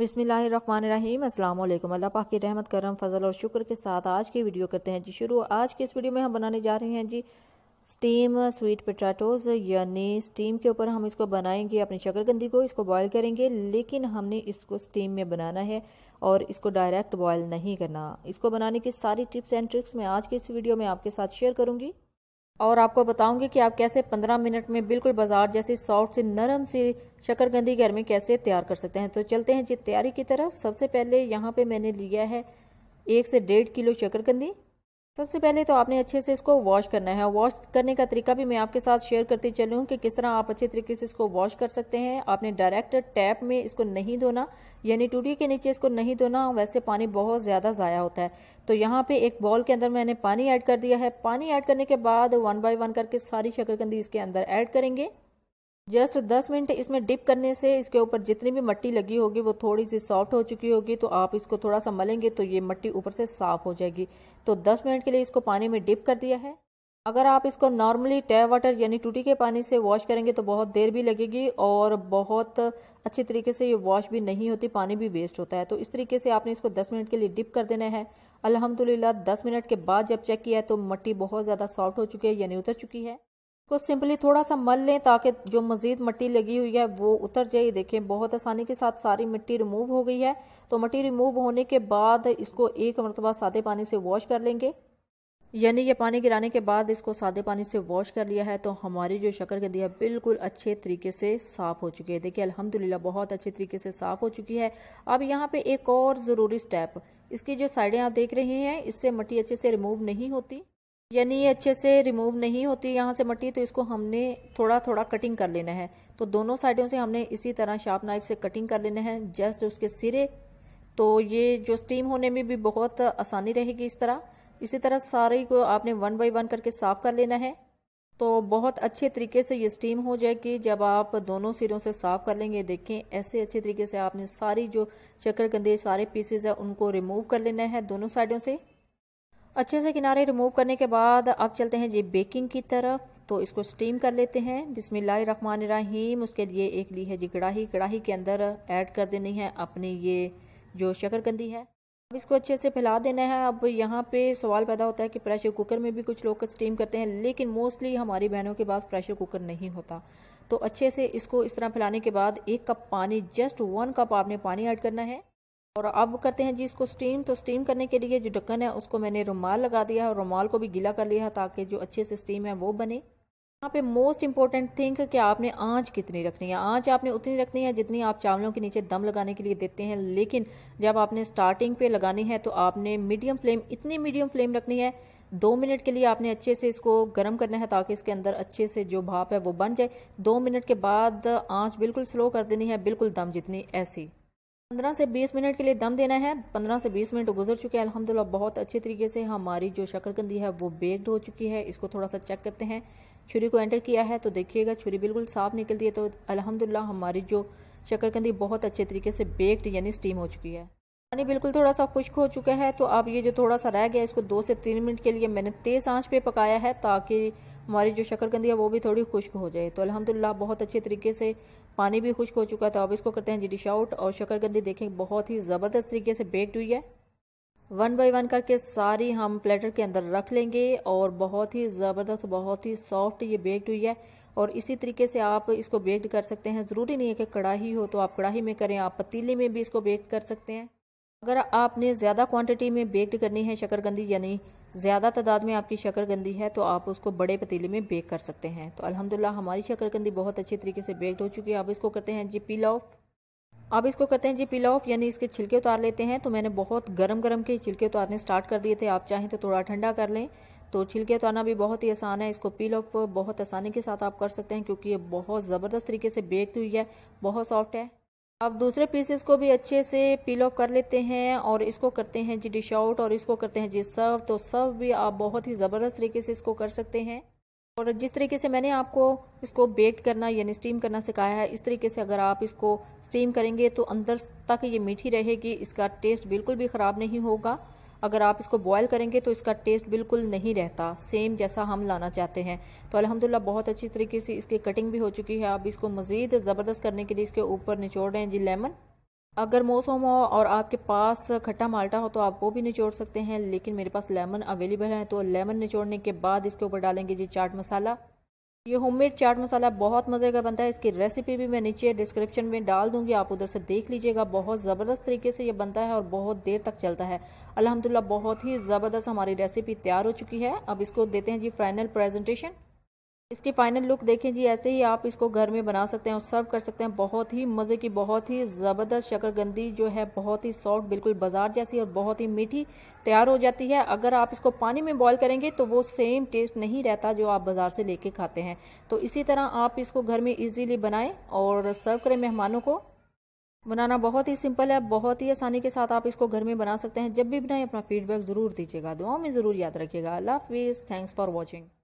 बिसमीम अल्लाम अल्लाह पाक की रहमत करम फजल और शुक्र के साथ आज की वीडियो करते हैं जी शुरू आज के इस वीडियो में हम बनाने जा रहे हैं जी स्टीम स्वीट पटाटोज़ यानी स्टीम के ऊपर हम इसको बनाएंगे अपनी शकरकंदी को इसको बॉयल करेंगे लेकिन हमने इसको स्टीम में बनाना है और इसको डायरेक्ट बॉयल नहीं करना इसको बनाने की सारी टिप्स एंड ट्रिक्स मैं आज की इस वीडियो में आपके साथ शेयर करूँगी और आपको बताऊंगी कि आप कैसे 15 मिनट में बिल्कुल बाजार जैसी सॉफ्ट सी नरम सी शक्करकंदी घर में कैसे तैयार कर सकते हैं तो चलते हैं जी तैयारी की तरफ सबसे पहले यहाँ पे मैंने लिया है एक से डेढ़ किलो शक्करकंदी सबसे पहले तो आपने अच्छे से इसको वॉश करना है वॉश करने का तरीका भी मैं आपके साथ शेयर करती चलूँ कि किस तरह आप अच्छे तरीके से इसको वॉश कर सकते हैं आपने डायरेक्ट टैप में इसको नहीं धोना यानी टूटी के नीचे इसको नहीं धोना वैसे पानी बहुत ज़्यादा ज़ाया होता है तो यहाँ पे एक बॉल के अंदर मैंने पानी ऐड कर दिया है पानी ऐड करने के बाद वन बाय वन करके सारी शक्करकंदी इसके अंदर ऐड करेंगे जस्ट दस मिनट इसमें डिप करने से इसके ऊपर जितनी भी मट्टी लगी होगी वो थोड़ी सी सॉफ्ट हो चुकी होगी तो आप इसको थोड़ा सा मलेंगे तो ये मट्टी ऊपर से साफ हो जाएगी तो दस मिनट के लिए इसको पानी में डिप कर दिया है अगर आप इसको नॉर्मली टैप वाटर यानी टूटी के पानी से वॉश करेंगे तो बहुत देर भी लगेगी और बहुत अच्छे तरीके से ये वॉश भी नहीं होती पानी भी वेस्ट होता है तो इस तरीके से आपने इसको 10 मिनट के लिए डिप कर देना है अल्हम्दुलिल्लाह 10 मिनट के बाद जब चेक किया है तो मट्टी बहुत ज़्यादा सॉफ्ट हो चुकी है यानी उतर चुकी है इसको सिंपली थोड़ा सा मल लें ताकि जो मज़ीद मिट्टी लगी हुई है वो उतर जाए देखें बहुत आसानी के साथ सारी मिट्टी रिमूव हो गई है तो मिट्टी रिमूव होने के बाद इसको एक मरतबा सादे पानी से वॉश कर लेंगे यानी ये पानी गिराने के बाद इसको सादे पानी से वॉश कर लिया है तो हमारी जो शक्कर के दिया बिल्कुल अच्छे तरीके से साफ़ हो चुकी है देखिए अल्हम्दुलिल्लाह बहुत अच्छे तरीके से साफ़ हो चुकी है अब यहाँ पे एक और ज़रूरी स्टेप इसकी जो साइडें आप देख रहे हैं इससे मट्टी अच्छे से रिमूव नहीं होती यानी ये अच्छे से रिमूव नहीं होती यहाँ से मट्टी तो इसको हमने थोड़ा थोड़ा कटिंग कर लेना है तो दोनों साइडों से हमने इसी तरह शार्प नाइफ से कटिंग कर लेना है जस्ट उसके सिरे तो ये जो स्टीम होने में भी बहुत आसानी रहेगी इस तरह इसी तरह सारे को आपने वन बाई वन करके साफ कर लेना है तो बहुत अच्छे तरीके से ये स्टीम हो जाएगी जब आप दोनों सिरों से साफ कर लेंगे देखें ऐसे अच्छे तरीके से आपने सारी जो चक्कर कंदे सारे पीसेज है उनको रिमूव कर लेना है दोनों साइडों से अच्छे से किनारे रिमूव करने के बाद अब चलते हैं जी बेकिंग की तरफ तो इसको स्टीम कर लेते हैं रखमान रहीम उसके लिए एक ली है जी कढ़ाही कढ़ाही के अंदर ऐड कर देनी है अपनी ये जो शकरकंदी है अब इसको अच्छे से फैला देना है अब यहाँ पे सवाल पैदा होता है कि प्रेशर कुकर में भी कुछ लोग स्टीम करते हैं लेकिन मोस्टली हमारी बहनों के पास प्रेशर कुकर नहीं होता तो अच्छे से इसको इस तरह फैलाने के बाद एक कप पानी जस्ट वन कप आपने पानी ऐड करना है और अब करते हैं जी इसको स्टीम तो स्टीम करने के लिए जो ढक्कन है उसको मैंने रुमाल लगा दिया है और रुमाल को भी गीला कर लिया है ताकि जो अच्छे से स्टीम है वो बने यहाँ पे मोस्ट इंपॉर्टेंट थिंग कि आपने आंच कितनी रखनी है आंच आपने उतनी रखनी है जितनी आप चावलों के नीचे दम लगाने के लिए देते हैं लेकिन जब आपने स्टार्टिंग पे लगानी है तो आपने मीडियम फ्लेम इतनी मीडियम फ्लेम रखनी है दो मिनट के लिए आपने अच्छे से इसको गर्म करना है ताकि इसके अंदर अच्छे से जो भाप है वो बन जाए दो मिनट के बाद आँच बिल्कुल स्लो कर देनी है बिल्कुल दम जितनी ऐसी पंद्रह से बीस मिनट के लिए दम देना है पंद्रह से बीस मिनट गुजर चुके हैं अलहमदिल्ला बहुत अच्छे तरीके से हमारी जो शकरकंदी है वो बेक्ड हो चुकी है इसको थोड़ा सा चेक करते हैं छुरी को एंटर किया है तो देखिएगा छुरी बिल्कुल साफ निकलती है तो अलहमदिल्ला हमारी जो शकरकंदी बहुत अच्छे तरीके से बेक्ड यानी स्टीम हो चुकी है पानी बिल्कुल थोड़ा सा खुश्क हो चुका है तो अब ये जो थोड़ा सा रह गया इसको दो से तीन मिनट के लिए मैंने तेज़ आंच पे पकाया है ताकि हमारी जो शकरकंदी है वो भी थोड़ी खुश्क हो जाए तो अल्हम्दुलिल्लाह बहुत अच्छे तरीके से पानी भी खुश्क हो चुका है तो अब इसको करते हैं जी डिश आउट और शकरकंदी देखें बहुत ही ज़बरदस्त तरीके से बेक्ड हुई है वन बाई वन करके सारी हम प्लेटर के अंदर रख लेंगे और बहुत ही ज़बरदस्त बहुत ही सॉफ्ट ये बेक्ड हुई है और इसी तरीके से आप इसको बेक्ड कर सकते हैं ज़रूरी नहीं है कि कढ़ाई हो तो आप कढ़ाई में करें आप पतीली में भी इसको बेक कर सकते हैं अगर आपने ज़्यादा क्वांटिटी में बेक्ड करनी है शकरकंदी यानी ज़्यादा तादाद में आपकी शकरकंदी है तो आप उसको बड़े पतीले में बेक कर सकते हैं तो अल्हम्दुलिल्लाह हमारी शकरकंदी बहुत अच्छे तरीके से बेक्ड हो चुकी है अब इसको करते हैं जी पील ऑफ अब इसको करते हैं जी पील ऑफ यानी इसके छिलके उतार लेते हैं तो मैंने बहुत गर्म गर्म के छिलके उतारने स्टार्ट कर दिए थे आप चाहें तो थोड़ा ठंडा कर लें तो छिलके उतारना भी बहुत ही आसान है इसको पील ऑफ बहुत आसानी के साथ आप कर सकते हैं क्योंकि ये बहुत ज़बरदस्त तरीके से बेक्ड हुई है बहुत सॉफ्ट है अब दूसरे पीसेस को भी अच्छे से पील ऑफ कर लेते हैं और इसको करते हैं जी डिश आउट और इसको करते हैं जी सर्व तो सर्व भी आप बहुत ही ज़बरदस्त तरीके से इसको कर सकते हैं और जिस तरीके से मैंने आपको इसको बेक करना यानी स्टीम करना सिखाया है इस तरीके से अगर आप इसको स्टीम करेंगे तो अंदर तक ये मीठी रहेगी इसका टेस्ट बिल्कुल भी ख़राब नहीं होगा अगर आप इसको बॉयल करेंगे तो इसका टेस्ट बिल्कुल नहीं रहता सेम जैसा हम लाना चाहते हैं तो अलहमदिल्ला बहुत अच्छी तरीके से इसकी कटिंग भी हो चुकी है आप इसको मज़ीद ज़बरदस्त करने के लिए इसके ऊपर निचोड़ रहे हैं जी लेमन अगर मौसम हो और आपके पास खट्टा माल्टा हो तो आप वो भी निचोड़ सकते हैं लेकिन मेरे पास लेमन अवेलेबल है तो लेमन निचोड़ने के बाद इसके ऊपर डालेंगे जी चाट मसाला ये होममेड चाट मसाला बहुत मज़े का बनता है इसकी रेसिपी भी मैं नीचे डिस्क्रिप्शन में डाल दूंगी आप उधर से देख लीजिएगा बहुत ज़बरदस्त तरीके से ये बनता है और बहुत देर तक चलता है अल्हम्दुलिल्लाह बहुत ही ज़बरदस्त हमारी रेसिपी तैयार हो चुकी है अब इसको देते हैं जी फाइनल प्रेजेंटेशन इसकी फाइनल लुक देखें जी ऐसे ही आप इसको घर में बना सकते हैं और सर्व कर सकते हैं बहुत ही मज़े की बहुत ही ज़बरदस्त शकरगंदी जो है बहुत ही सॉफ्ट बिल्कुल बाजार जैसी और बहुत ही मीठी तैयार हो जाती है अगर आप इसको पानी में बॉईल करेंगे तो वो सेम टेस्ट नहीं रहता जो आप बाज़ार से लेके खाते हैं तो इसी तरह आप इसको घर में इजिली बनाए और सर्व करें मेहमानों को बनाना बहुत ही सिंपल है बहुत ही आसानी के साथ आप इसको घर में बना सकते हैं जब भी बनाए अपना फीडबैक ज़रूर दीजिएगा दुआओं में ज़रूर याद रखिएगा अल्लाह हाफिज़ थैंक्स फॉर वॉचिंग